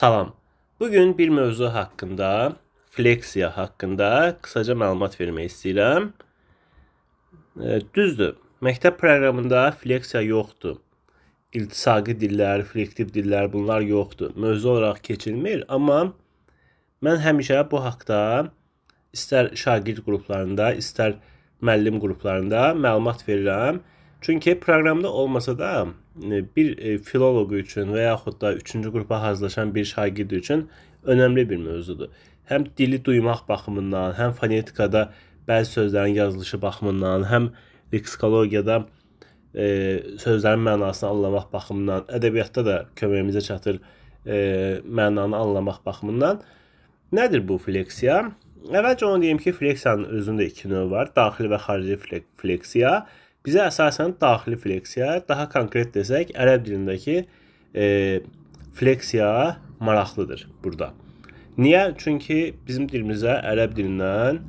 Salam. Bu gün bir mövzu haqqında, fleksiya haqqında qısaca məlumat vermək istəyirəm. E, düzdür, məktəb proqramında fleksiya yoxdur. İltisaqi dillər, flektiv dillər bunlar yoxdur. Mövzu olaraq keçilmir, amma mən həmişə bu haqqda istər şagird qruplarında, istər müəllim qruplarında məlumat verirəm. Çünki proqramda olmasa da e, bir e, filoloqu üçün və yaxud da 3-cü qrupa hazırlaşan bir şagird üçün önəmli bir mövzudur. Həm dili duymaq baxımından, həm fonetikada bəzi sözlərin yazılışı baxımından, həm leksikologiyada e, sözlərin mənasını anlamaq baxımından, ədəbiyyatda da köməyimizə çatır e, mənanı anlamaq baxımından. Nədir bu fleksiya? Əvvəlcə onu deyim ki, fleksiyanın özündə iki növ var: daxili və xarici fleksiya. Fleksiya Bizə əsasən daxili fleksiya, daha konkret desək, ərəb dilindəki e, fleksiya maraqlıdır burada. Niyə? Çünki bizim dilimizə ərəb dilindən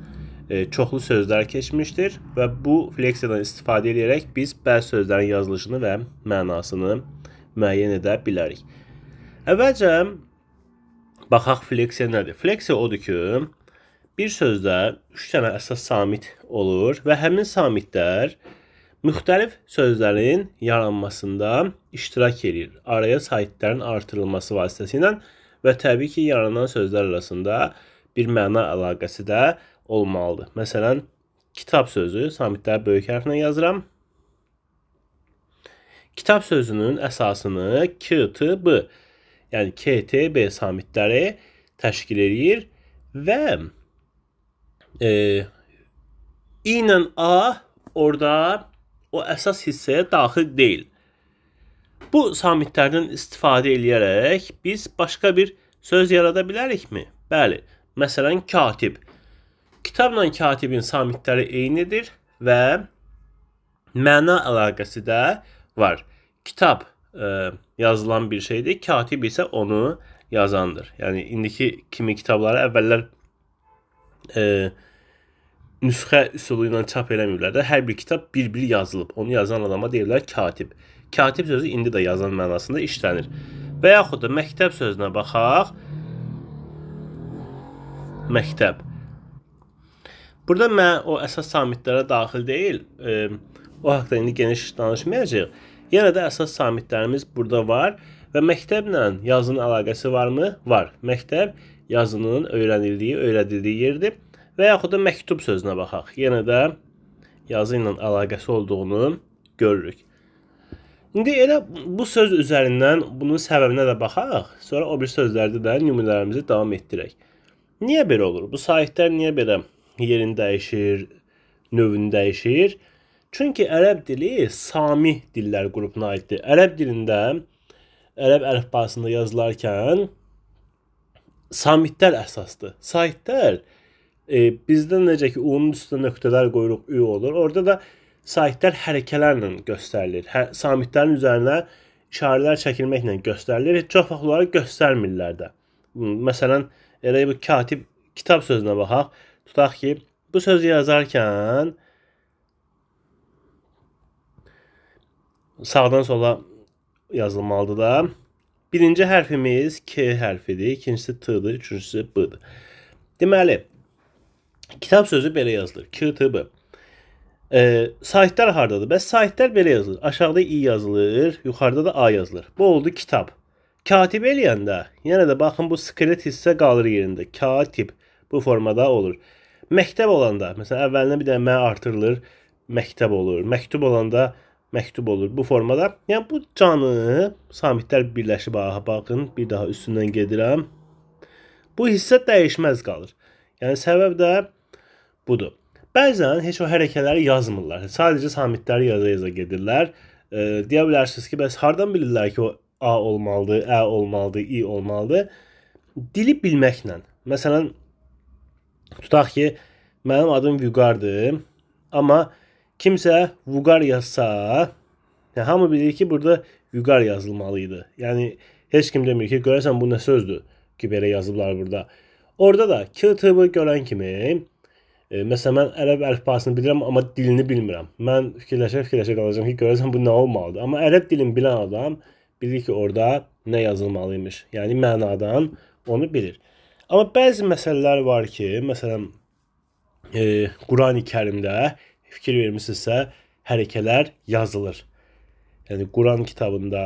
e, çoxlu sözlər keçmişdir və bu fleksiyadan istifadə edərək biz bəzi sözlərin yazılışını və mənasını müəyyən edə bilərik. Əvvəlcə baxaq fleksiya nədir? Fleksiya odur ki, bir sözdə 3 dənə əsas samit olur və həmin samitlər e, müxtəlif sözlərin yaranmasında iştirak eləyir. Araya saitlərin artırılması vasitəsilə və təbii ki, yaranan sözlər arasında bir məna əlaqəsi də olmalıdır. Məsələn, kitab sözü samitləri böyük hərflə yazıram. Kitab sözünün əsasını KTB, yəni KTB samitləri təşkil eləyir və e, i ilə a orada o əsas hissəyə daxil deyil. Bu samitlərdən istifadə eləyərək biz başqa bir söz yarada bilərikmi? Bəli. Məsələn, katib. Kitabla katibin samitləri eynidir və məna əlaqəsi də var. Kitab ə, e, yazılan bir şeydir, katib isə onu yazandır. Yəni indiki kimi kitabları əvvəllər ə, e, nüsxə üsulu ilə çap eləməyiblər də. Hər bir kitab bir-bir yazılıb. Onu yazan adama deyirlər katib. Katib sözü indi də yazan mənasında işlənir. Və yaxud da məktəb sözünə baxaq. Məktəb. Burada mən o əsas samitlərə daxil deyil, e, o haqqda indi geniş danışmayacağıq. Yenə də əsas samitlərimiz burada var və məktəblə yazının əlaqəsi varmı? Var. Məktəb yazının öyrənildiyi, öyrədildiyi yerdir Və yaxud da məktub sözünə baxaq. Yenə də yazı ilə əlaqəsi olduğunu görürük. İndi elə bu söz üzərindən bunun səbəbinə də baxaraq, sonra o bir sözlərdə də nümunələrimizi davam etdirək. Niyə belə olur? Bu sahitlər niyə belə yerini dəyişir, növünü dəyişir? Çünki ərəb dili Sami dillər qrupuna aiddir. Ərəb dilində ərəb əlifbasında yazılarkən samitlər əsasdır. Sahitlər E, bizdə necə ki U-nun üstünə nöqtələr qoyuruq, Ü olur. Orada da sakitlər hərəkələrlə göstərilir. Hə, samitlərin üzərinə işarələr çəkilməklə göstərilir. Heç çox vaxt onları göstərmirlər də. Hmm, məsələn, elə bu katib kitab sözünə baxaq. Tutaq ki, bu sözü yazarkən sağdan sola yazılmalıdır da. Birinci hərfimiz K hərfidir, ikincisi T-dir, üçüncüsü B-dir. Deməli, Kitab sözü belə yazılır. KTB. E, saytlar hardadır? Bəs saytlar belə yazılır. Aşağıda i yazılır, yuxarıda da a yazılır. Bu oldu kitab. Katib eləyəndə yenə də baxın bu skelet hissə qalır yerində. Katib bu formada olur. Məktəb olanda, məsələn, əvvəlinə bir dənə mə artırılır, məktəb olur. Məktub olanda məktub olur bu formada. Yəni bu canı samitlər birləşib aha baxın, bir daha üstündən gedirəm. Bu hissə dəyişməz qalır. Yəni səbəb də budur. Bəzən heç o hərəkələri yazmırlar. Sadəcə samitləri yaza-yaza gedirlər. E, deyə bilərsiniz ki, bəs hardan bilirlər ki, o A olmalıdır, Ə olmalıdır, İ olmalıdır? Dili bilməklə. Məsələn, tutaq ki, mənim adım Vüqardır, amma kimsə Vüqar yazsa, yəni hamı bilir ki, burada Vüqar yazılmalı idi. Yəni heç kim demir ki, görəsən bu nə sözdür ki, belə yazıblar burada. Orda da k tb görən kimi Ee, məsələn, mən ərəb əlifbasını bilirəm, amma dilini bilmirəm. Mən fikirləşə-fikirləşə qalacağam ki, görəsən bu nə olmalıdır. Amma ərəb dilini bilən adam bilir ki, orada nə yazılmalı imiş. Yəni mənadan onu bilir. Amma bəzi məsələlər var ki, məsələn, e, Qurani Kərimdə fikir vermisinizsə, hərəkələr yazılır. Yəni Quran kitabında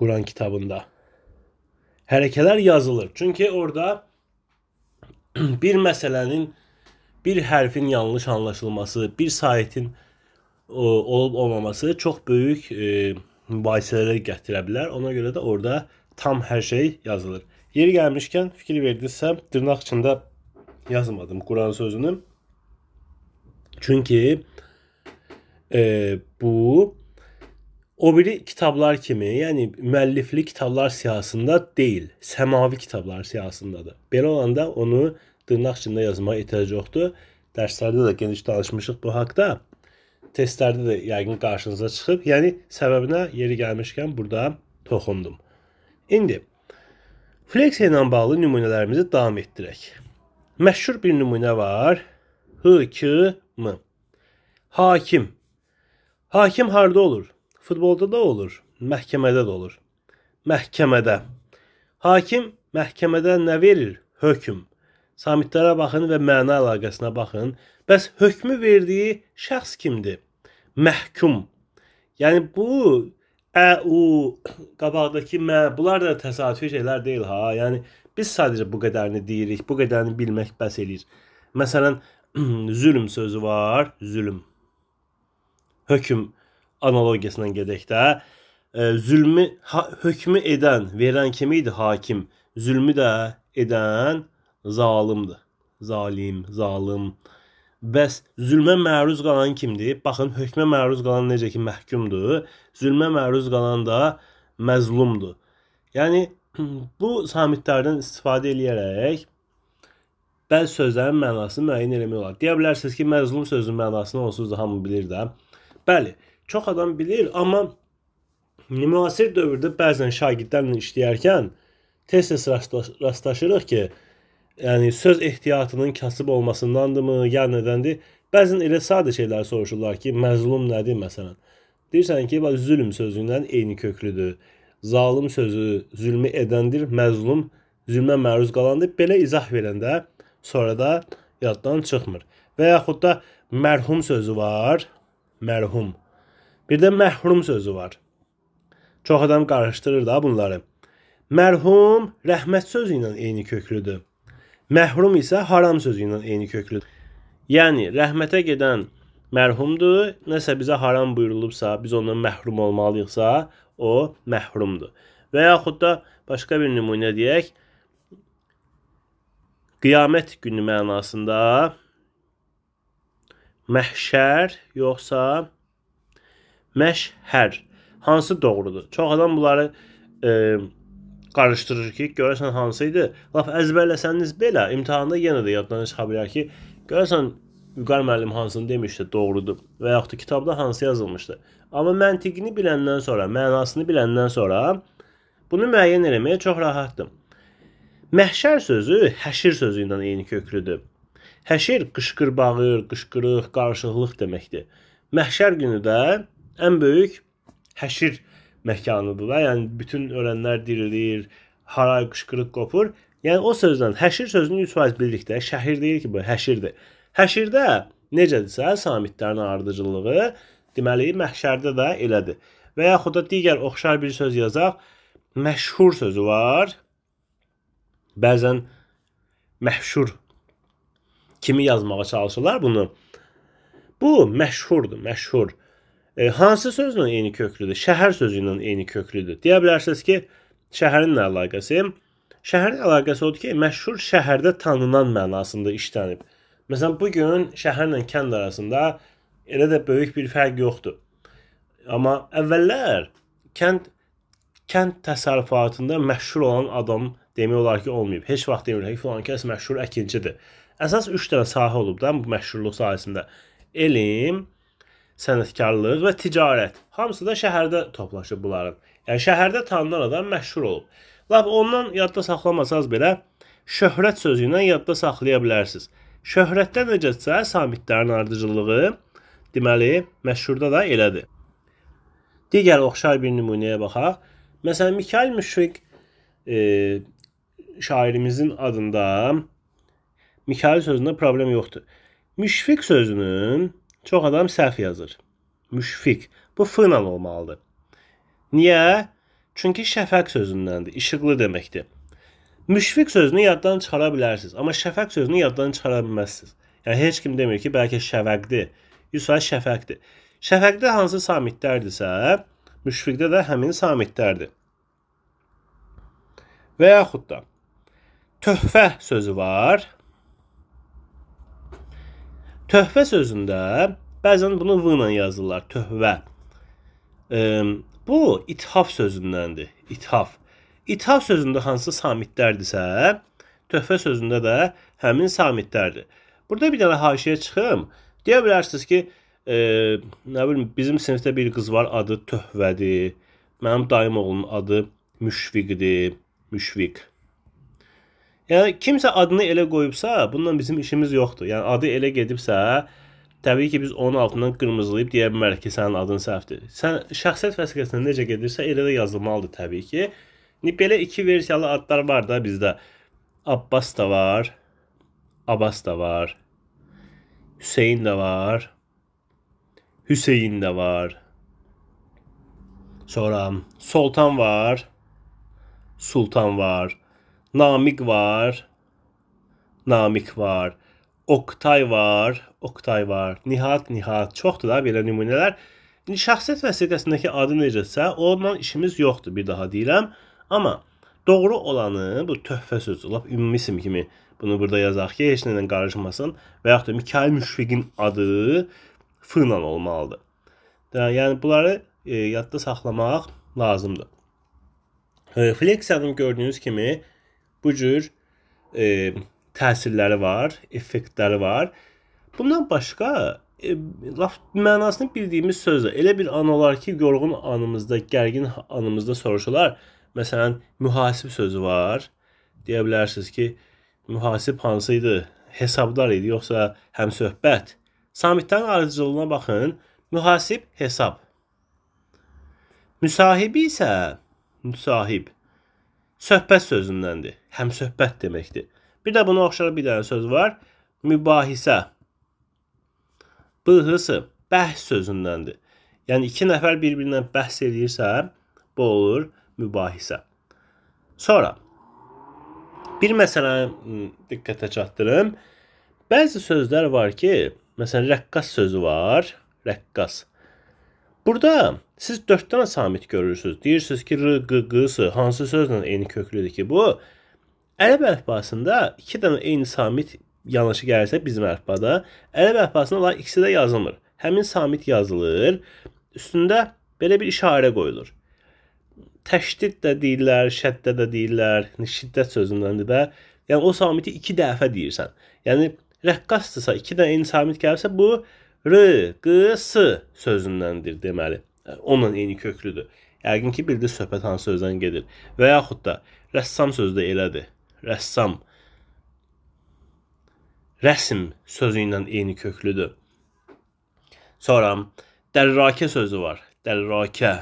Quran kitabında hərəkələr yazılır. Çünki orada bir məsələnin bir hərfin yanlış anlaşılması, bir saytın e, olub-olmaması çox böyük e, mübahisələrə gətirə bilər. Ona görə də orada tam hər şey yazılır. Yeri gəlmişkən fikir verdinizsə, dırnaq içində yazmadım Quran sözünü. Çünki e, bu O biri kitablar kimi, yəni müəllifli kitablar siyahısında deyil, səmavi kitablar siyahısındadır. Belə olanda onu dırnaq içində yazmağa ehtiyac yoxdur. Dərslərdə də geniş danışmışıq bu haqqda. Testlərdə də yəqin qarşınıza çıxıb. Yəni səbəbinə yeri gəlmişkən burada toxundum. İndi fleksiya ilə bağlı nümunələrimizi davam etdirək. Məşhur bir nümunə var. H, K, M. Hakim. Hakim harda olur? Futbolda da olur, məhkəmədə də olur. Məhkəmədə. Hakim məhkəmədə nə verir? Hökm. Samitlərə baxın və məna əlaqəsinə baxın. Bəs hökmü verdiyi şəxs kimdir? Məhkum. Yəni bu ə, u, qabaqdakı mə, bunlar da təsadüfi şeylər deyil ha. Yəni biz sadəcə bu qədərini deyirik, bu qədərini bilmək bəs eləyir. Məsələn, zülm sözü var, zülm. Hökm analogiyasından gedək də. Zülmü hökmü edən, verən kim idi? Hakim. Zülmü də edən zalımdır. Zalim, zalım. Bəs zülmə məruz qalan kimdir? Baxın, hökmə məruz qalan necə ki məhkumdur, zülmə məruz qalan da məzlumdur. Yəni bu samitlərdən istifadə eləyərək bəzi sözlərin mənasını müəyyən eləmək olar. Deyə bilərsiniz ki, məzlum sözünün mənasını onsuz da hamı bilir də. Bəli, çox adam bilir, amma müasir dövrdə bəzən şagirdlərlə işləyərkən tez-tez rastlaşırıq ki, yəni söz ehtiyatının kasıb olmasındandırmı, ya nədəndir? Bəzən elə sadə şeyləri soruşurlar ki, məzlum nədir məsələn? Deyirsən ki, bax zülm sözündən eyni köklüdür. Zalım sözü zülmü edəndir, məzlum zülmə məruz qalandır. Belə izah verəndə sonra da yaddan çıxmır. Və yaxud da mərhum sözü var. Mərhum Bir də məhrum sözü var. Çox adam qarışdırır da bunları. Mərhum rəhmət sözü ilə eyni köklüdür. Məhrum isə haram sözü ilə eyni köklüdür. Yəni rəhmətə gedən mərhumdur. Nəsə bizə haram buyurulubsa, biz ondan məhrum olmalıyıqsa, o məhrumdur. Və yaxud da başqa bir nümunə deyək. Qiyamət günü mənasında məhşər yoxsa Məşhər hansı doğrudur? Çox adam bunları e, qarışdırır ki, görəsən hansı idi? Lap əzbərləsəniz belə imtahanda yenə də yaddan çıxa bilər ki, görəsən Vüqar müəllim hansını demişdi, doğrudur və yaxud da kitabda hansı yazılmışdı. Amma məntiqini biləndən sonra, mənasını biləndən sonra bunu müəyyən etməyə çox rahatdır. Məhşər sözü həşir sözü ilə eyni köklüdür. Həşir qışqır bağır, qışqırıq, qarışıqlıq deməkdir. Məhşər günü də ən böyük həşir məkanıdır da. Yəni bütün ölənlər dirilir, haray qışqırıq qopur. Yəni o sözdən həşir sözünü 100% bildik də. Şəhir deyir ki, bu həşirdir. Həşirdə necədirsə samitlərin ardıcıllığı, deməli məhşərdə də elədir. Və yaxud da digər oxşar bir söz yazaq, məşhur sözü var. Bəzən məhşur kimi yazmağa çalışırlar bunu. Bu məşhurdur, məşhur. E, hansı sözlə eyni köklüdür? Şəhər sözü ilə eyni köklüdür. Deyə bilərsiniz ki, şəhərin nə əlaqəsi? Şəhərin əlaqəsi odur ki, məşhur şəhərdə tanınan mənasında işlənib. Məsələn, bu gün şəhərlə kənd arasında elə də böyük bir fərq yoxdur. Amma əvvəllər kənd kənd təsərrüfatında məşhur olan adam demək olar ki, olmayıb. Heç vaxt demirlər ki, falan kəs məşhur əkincidir. Əsas 3 dənə sahə olub da bu məşhurluq sahəsində. Elm, sənətkarlıq və ticarət. Hamısı da şəhərdə toplaşıb bunların. Yəni şəhərdə tanınan adam məşhur olub. Lap ondan yadda saxlamasanız belə şöhrət sözü ilə yadda saxlaya bilərsiniz. Şöhrətdə necədirsə, samitlərin ardıcıllığı deməli məşhurda da elədir. Digər oxşar bir nümunəyə baxaq. Məsələn, Mikayıl Müşfiq e, şairimizin adında Mikayıl sözündə problem yoxdur. Müşfiq sözünün Çox adam səhv yazır. Müşfiq. Bu f ilə olmalıdır. Niyə? Çünki şəfəq sözündəndir, işıqlı deməkdir. Müşfiq sözünü yaddan çıxara bilərsiniz, amma şəfəq sözünü yaddan çıxara bilməzsiniz. Yəni heç kim demir ki, bəlkə şəfəqdir. Yusuf şəfəqdir. Şəfəqdə hansı samitlərdirsə, müşfiqdə də həmin samitlərdir. Və yaxud da töhfə sözü var. Töhfə sözündə bəzən bunu v ilə yazırlar, töhvə. E, bu ithaf sözündəndir, ithaf. İthaf sözündə hansı samitlərdirsə, töhfə sözündə də həmin samitlərdir. Burada bir dənə haşiyə çıxım. Deyə bilərsiniz ki, e, nə bilim, bizim sinifdə bir qız var, adı Töhvədir. Mənim dayım oğlunun adı Müşfiqdir, Müşfiq. Yəni kimsə adını elə qoyubsa, bununla bizim işimiz yoxdur. Yəni adı elə gedibsə, təbii ki, biz onun altından qırmızılayıb deyə bilmərik ki, sənin adın səhvdir. Sən şəxsiyyət vəsiqəsində necə gedirsə, elə də yazılmalıdır təbii ki. İndi belə iki versiyalı adlar var da bizdə. Abbas da var, Abbas da var. Hüseyn də var. Hüseyn də var. Sonra Sultan var. Sultan var. Namik var. Namik var. Oktay var. Oktay var. Nihat, Nihat. Çoxdur da belə nümunələr. İndi şəxsiyyət vəsiqəsindəki adı necəsə, onunla işimiz yoxdur bir daha deyirəm. Amma doğru olanı, bu töhfə sözü, lap ümumi isim kimi bunu burada yazaq ki, heç nədən qarışmasın və yaxud da Mikail Müşfiqin adı F ilə olmalıdır. Yəni bunları e, yadda saxlamaq lazımdır. E, Flexiyanın gördüyünüz kimi bu cür e, təsirləri var, effektləri var. Bundan başqa e, laf mənasını bildiyimiz sözlə elə bir an olar ki, yorğun anımızda, gərgin anımızda soruşular. Məsələn, mühasib sözü var. Deyə bilərsiniz ki, mühasib hansı idi? Hesabdar idi yoxsa həmsöhbət? Samitlərin ardıcıllığına baxın. Mühasib hesab. Müsahibi isə müsahib Söhbət sözündəndir. Həmsöhbət deməkdir. Bir də buna oxşar bir dənə söz var. Mübahisə. B-sı bəhs sözündəndir. Yəni iki nəfər bir-birinə bəhs eləyirsə, bu olur mübahisə. Sonra bir məsələni diqqətə çatdırım. Bəzi sözlər var ki, məsələn rəqqas sözü var, rəqqas. Burada siz 4 dənə samit görürsüz. Deyirsiniz ki, r, q, q-sı hansı sözlə eyni köklüdür ki, bu ərəb əlifbasında 2 dənə eyni samit yanaşı gəlirsə bizim əlifbada, ərəb əlifbasında olan ikisi də yazılmır. Həmin samit yazılır, üstündə belə bir işarə qoyulur. Təşdid də deyirlər, şəddə də deyirlər, şiddət sözündəndir və yəni o samiti 2 dəfə deyirsən. Yəni rəqqasdırsa, 2 dənə eyni samit gəlirsə, bu r, q, s sözündəndir deməli. E, Onunla eyni köklüdür. Yəqin ki, bildi söhbət hansı sözdən gedir. Və yaxud da rəssam sözü də elədir. Rəssam rəsm sözü ilə eyni köklüdür. Sonra dərrakə sözü var. Dərrakə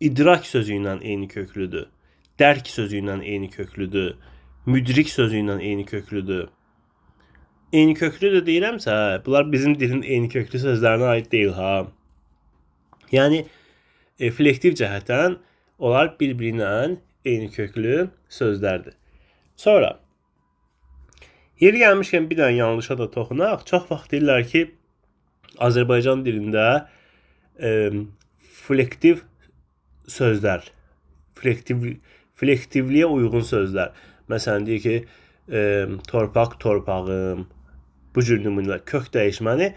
idrak sözü ilə eyni köklüdür. Dərk sözü ilə eyni köklüdür. Müdrik sözü ilə eyni köklüdür eyni köklüdür deyirəmsə, bunlar bizim dilin eyni köklü sözlərinə aid deyil ha. Yəni effektiv cəhətdən onlar bir-birinə eyni köklü sözlərdir. Sonra yeri gəlmişkən bir dənə yanlışa da toxunaq. Çox vaxt deyirlər ki, Azərbaycan dilində e, flektiv sözlər, flektiv flektivliyə uyğun sözlər. Məsələn deyir ki, e, torpaq torpağım, Bu cürnümünle kök değişməni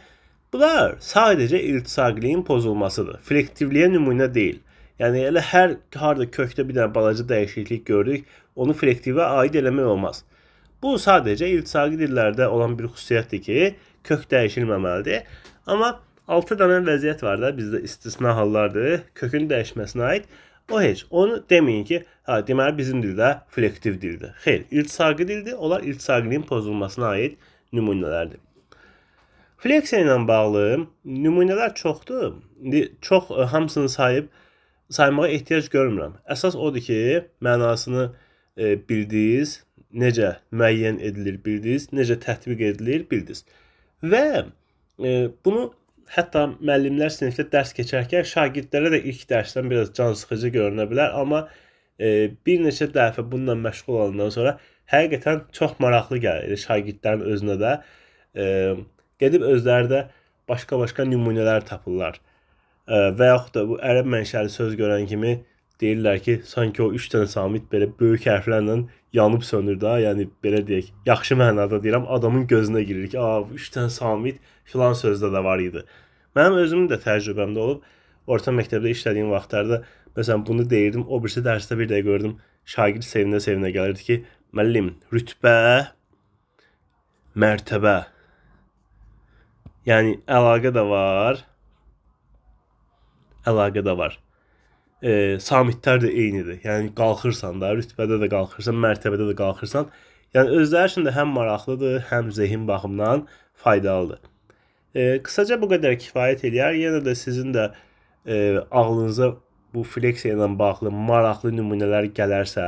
bunlar sadəcə irtisagliyin pozulmasıdır. Flektivliyə nümunə deyil. Yəni elə hər harda kökdə bir dənə balaca dəyişiklik görürük, onu flektivə aid eləmək olmaz. Bu sadəcə iltisaqi dillərdə olan bir xüsusiyyətdir ki, kök dəyişilməməlidir. Amma 6 dənə vəziyyət var da bizdə istisna hallardır, kökün dəyişməsinə aid. O heç onu demeyin ki, ha deməli bizim dildə flektiv dildir. Xeyr, iltisaqi dildir. Onlar iltisaqiliyin pozulmasına aid nümunələrdir. Fleksiya ilə bağlı nümunələr çoxdur. İndi çox e, hamısını sayıb saymağa ehtiyac görmürəm. Əsas odur ki, mənasını e, bildiniz, necə müəyyən edilir bildiniz, necə tətbiq edilir bildiniz. Və e, bunu hətta müəllimlər sinifdə dərs keçərkən şagirdlərə də ilk dərsdən biraz cansıxıcı görünə bilər, amma e, bir neçə dəfə bununla məşğul olandan sonra e, həqiqətən çox maraqlı gəlir şagirdlərin özünə də. E, gedib özləri də başqa-başqa nümunələr tapırlar. E, və yaxud da bu ərəb mənşəli söz görən kimi deyirlər ki, sanki o 3 dənə samit belə böyük hərflərlə yanıb sönür də, yəni belə deyək, yaxşı mənada deyirəm, adamın gözünə girir ki, "A, 3 dənə samit filan sözdə də var idi." Mənim özümün də təcrübəmdə olub, orta məktəbdə işlədiyim vaxtlarda məsələn bunu deyirdim, o birisi dərsdə bir də gördüm, şagird sevinə-sevinə gəlirdi ki, müəllim, rütbə, mərtəbə. Yəni əlaqə də var. Əlaqə də var. E, samitlər də eynidir. Yəni qalxırsan da, rütbədə də qalxırsan, mərtəbədə də qalxırsan. Yəni özləri üçün də həm maraqlıdır, həm zehin baxımından faydalıdır. E, qısaca bu qədər kifayət eləyər. Yenə də sizin də e, ağlınıza bu fleksiya ilə bağlı maraqlı nümunələr gələrsə,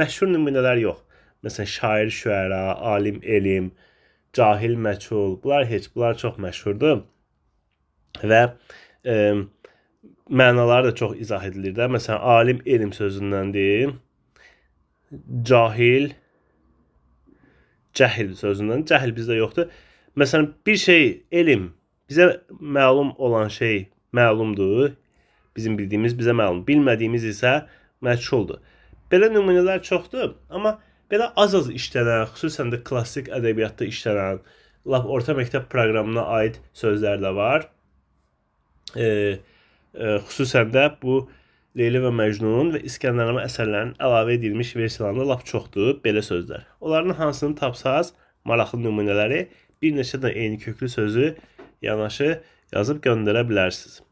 məşhur nümunələr yox. Məsələn, şair şüəra, alim elm, cahil məçul, bunlar heç, bunlar çox məşhurdur. Və e, mənaları da çox izah edilir də. Məsələn, alim elm sözündəndir. Cahil cəhil sözündən. Cəhil bizdə yoxdur. Məsələn, bir şey elm bizə məlum olan şey məlumdur. Bizim bildiyimiz bizə məlum, bilmədiyimiz isə məşhuldur. Belə nümunələr çoxdur, amma belə az-az işlənən, xüsusən də klassik ədəbiyyatda işlənən, lap orta məktəb proqramına aid sözlər də var. E, e, xüsusən də bu Leyli və Məcnun və İskəndərnamə əsərlərinin əlavə edilmiş versiyalarında lap çoxdur belə sözlər. Onların hansını tapsaz, maraqlı nümunələri bir neçə də eyni köklü sözü yanaşı yazıb göndərə bilərsiniz.